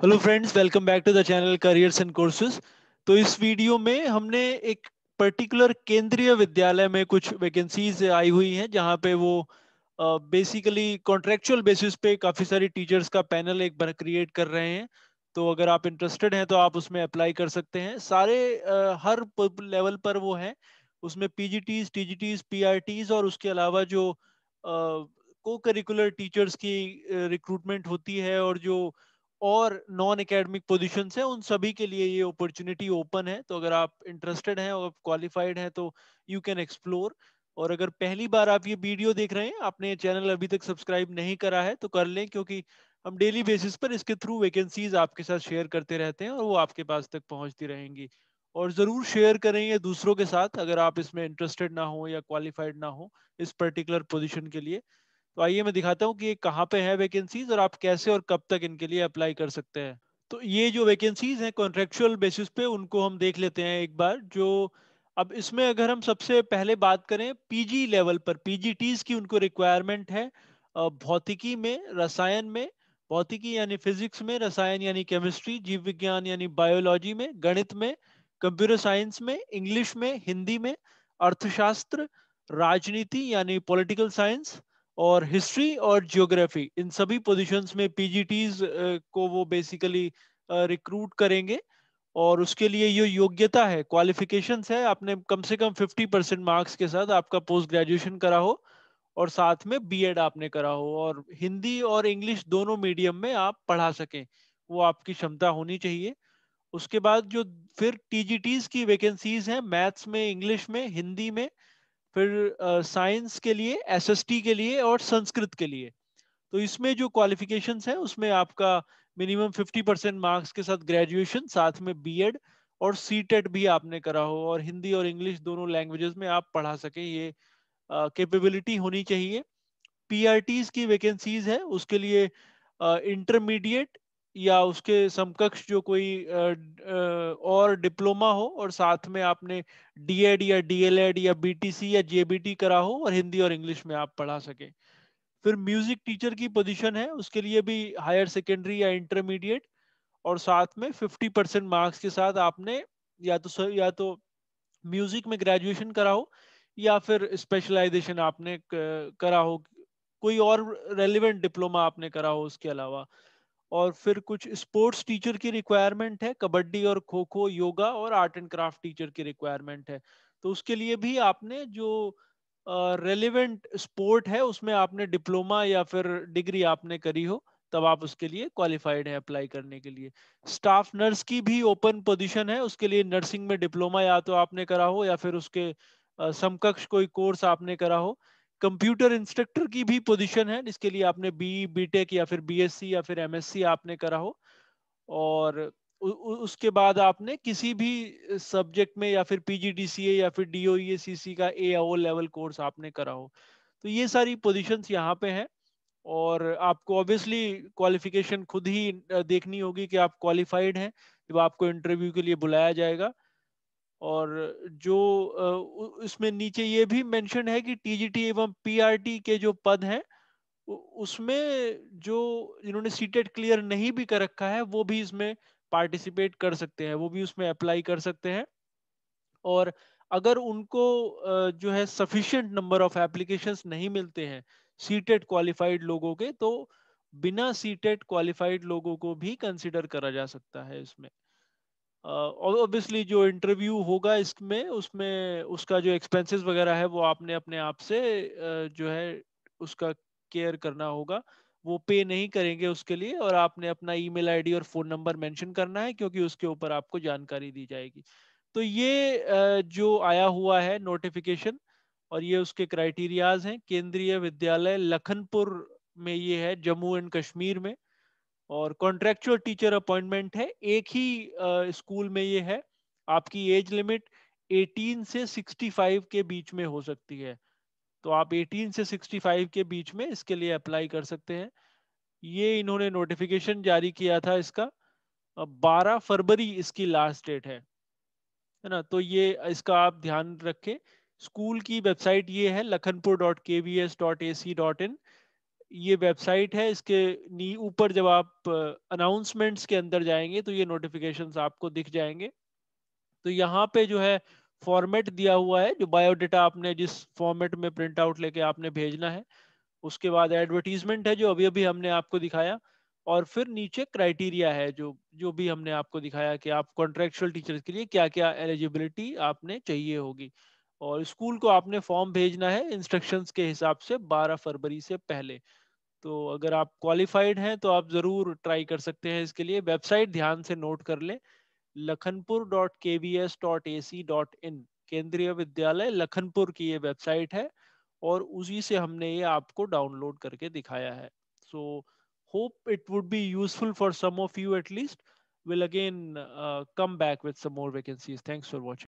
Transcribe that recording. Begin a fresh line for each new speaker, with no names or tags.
hello friends welcome back to the channel careers and courses तो इस video में हमने एक पर्टिकुलर केंद्रीय विद्यालय में कुछ वैकेंसीज आई हुई हैं जहां पे वो बेसिकली कॉन्ट्रेक्चुअल बेसिस पे काफी सारी टीचर्स का पैनल एक बार क्रिएट कर रहे हैं तो अगर आप इंटरेस्टेड हैं तो आप उसमें अप्लाई कर सकते हैं सारे uh, हर लेवल पर वो हैं उसमें पीजीटीज टीजीटीज पीआरटीज और उसके अलावा जो को करिकुलर टीचर्स की रिक्रूटमेंट uh, होती है और जो uh, और नॉन एकेडमिक पोजीशन है उन सभी के लिए ये अपॉर्चुनिटी ओपन है तो अगर आप इंटरेस्टेड हैं और क्वालिफाइड हैं तो यू कैन एक्सप्लोर और अगर पहली बार आप ये वीडियो देख रहे हैं आपने ये चैनल अभी तक सब्सक्राइब नहीं करा है तो कर लें क्योंकि हम डेली बेसिस पर इसके थ्रू वैकेंसीज आपके साथ शेयर करते रहते हैं और वो आपके पास तक पहुंचती रहेंगी और ज़रूर शेयर करें ये दूसरों के साथ अगर आप इसमें इंटरेस्टेड ना हो या क्वालिफाइड ना हो इस पर्टिकुलर पोजिशन के लिए तो आइए मैं दिखाता हूँ कि ये कहाँ पे है वैकेंसीज और आप कैसे और कब तक इनके लिए अप्लाई कर सकते हैं तो ये जो वैकेंसीज हैं कॉन्ट्रेक्चुअल बेसिस पे उनको हम देख लेते हैं एक बार जो अब इसमें अगर हम सबसे पहले बात करें पीजी लेवल पर पीजीटीज की उनको रिक्वायरमेंट है भौतिकी में रसायन में भौतिकी यानी फिजिक्स में रसायन यानी केमिस्ट्री जीव विज्ञान यानी बायोलॉजी में गणित में कंप्यूटर साइंस में इंग्लिश में हिंदी में अर्थशास्त्र राजनीति यानी पॉलिटिकल साइंस और हिस्ट्री और जियोग्राफी इन सभी पोजिशन में पीजीटीज को वो बेसिकली रिक्रूट करेंगे और उसके लिए ये योग्यता है क्वालिफिकेशन है आपने कम से कम 50 परसेंट मार्क्स के साथ आपका पोस्ट ग्रेजुएशन करा हो और साथ में बीएड आपने करा हो और हिंदी और इंग्लिश दोनों मीडियम में आप पढ़ा सकें वो आपकी क्षमता होनी चाहिए उसके बाद जो फिर टीजीटीज की वैकेंसीज हैं मैथ्स में इंग्लिश में हिंदी में फिर साइंस के लिए एसएसटी के लिए और संस्कृत के लिए तो इसमें जो क्वालिफिकेशन है उसमें आपका मिनिमम 50 परसेंट मार्क्स के साथ ग्रेजुएशन साथ में बीएड और सी भी आपने करा हो और हिंदी और इंग्लिश दोनों लैंग्वेजेस में आप पढ़ा सकें ये कैपेबिलिटी होनी चाहिए पीआरटीज की वैकेंसीज है उसके लिए इंटरमीडिएट या उसके समकक्ष जो कोई और डिप्लोमा हो और साथ में आपने डीएड या डीएलएड या बीटीसी या जेबीटी करा हो और हिंदी और इंग्लिश में आप पढ़ा सके फिर म्यूजिक टीचर की पोजीशन है उसके लिए भी हायर सेकेंडरी या इंटरमीडिएट और साथ में 50 परसेंट मार्क्स के साथ आपने या तो या तो म्यूजिक में ग्रेजुएशन करा हो या फिर स्पेशलाइजेशन आपने करा हो कोई और रेलिवेंट डिप्लोमा आपने करा हो उसके अलावा और फिर कुछ स्पोर्ट्स टीचर की रिक्वायरमेंट है कबड्डी और खो खो योगा और आर्ट एंड क्राफ्ट टीचर की रिक्वायरमेंट है तो उसके लिए भी आपने जो रेलिवेंट uh, स्पोर्ट है उसमें आपने डिप्लोमा या फिर डिग्री आपने करी हो तब आप उसके लिए क्वालिफाइड है अप्लाई करने के लिए स्टाफ नर्स की भी ओपन पोजीशन है उसके लिए नर्सिंग में डिप्लोमा या तो आपने करा हो या फिर उसके समकक्ष कोई कोर्स आपने करा हो कंप्यूटर इंस्ट्रक्टर की भी पोजीशन है जिसके लिए आपने बी बीटेक या फिर बीएससी या फिर एमएससी आपने करा हो और उ, उ, उसके बाद आपने किसी भी सब्जेक्ट में या फिर पीजीडीसीए या फिर डीओईए सीसी e का ए ओ लेवल कोर्स आपने करा हो तो ये सारी पोजिशन यहाँ पे हैं और आपको ऑब्वियसली क्वालिफिकेशन खुद ही देखनी होगी कि आप क्वालिफाइड हैं जब आपको इंटरव्यू के लिए बुलाया जाएगा और जो इसमें नीचे ये भी मेंशन है कि टीजीटी एवं पीआरटी के जो पद हैं उसमें जो इन्होंने सीटेट क्लियर नहीं भी कर रखा है वो भी इसमें पार्टिसिपेट कर सकते हैं वो भी उसमें अप्लाई कर सकते हैं और अगर उनको जो है सफिशिएंट नंबर ऑफ एप्लीकेशंस नहीं मिलते हैं सीटेट क्वालिफाइड लोगों के तो बिना सीटेट क्वालिफाइड लोगों को भी कंसिडर करा जा सकता है इसमें ऑब्वियसली जो इंटरव्यू होगा इसमें उसमें उसका जो एक्सपेंसेस वगैरह है वो आपने अपने आप से जो है उसका केयर करना होगा वो पे नहीं करेंगे उसके लिए और आपने अपना ईमेल आईडी और फोन नंबर मेंशन करना है क्योंकि उसके ऊपर आपको जानकारी दी जाएगी तो ये जो आया हुआ है नोटिफिकेशन और ये उसके क्राइटेरियाज हैं केंद्रीय विद्यालय लखनपुर में ये है जम्मू एंड कश्मीर में और कॉन्ट्रेक्चुअल टीचर अपॉइंटमेंट है एक ही स्कूल में ये है आपकी एज लिमिट 18 से 65 के बीच में हो सकती है तो आप 18 से 65 के बीच में इसके लिए अप्लाई कर सकते हैं ये इन्होंने नोटिफिकेशन जारी किया था इसका 12 फरवरी इसकी लास्ट डेट है है ना तो ये इसका आप ध्यान रखें स्कूल की वेबसाइट ये है Lakhanpur dot K V S dot A C dot in ये वेबसाइट है इसके नी ऊपर जब आप अनाउंसमेंट्स के अंदर जाएंगे तो ये नोटिफिकेशन आपको दिख जाएंगे तो यहाँ पे जो है फॉर्मेट दिया हुआ है जो बायोडाटा आपने जिस फॉर्मेट में प्रिंट आउट लेके आपने भेजना है उसके बाद एडवर्टीजमेंट है जो अभी अभी हमने आपको दिखाया और फिर नीचे क्राइटेरिया है जो जो भी हमने आपको दिखाया कि आप कॉन्ट्रेक्चुअल टीचर के लिए क्या क्या एलिजिबिलिटी आपने चाहिए होगी और स्कूल को आपने फॉर्म भेजना है इंस्ट्रक्शंस के हिसाब से 12 फरवरी से पहले तो अगर आप क्वालिफाइड हैं तो आप ज़रूर ट्राई कर सकते हैं इसके लिए वेबसाइट ध्यान से नोट कर लें Lakhanpur dot K S dot A C dot in Kendriya Vidyalaya Lakhanpur की ये वेबसाइट है और उसी से हमने ये आपको डाउनलोड करके दिखाया है so hope it would be useful for some of you at least will again come back with some more vacancies thanks for watching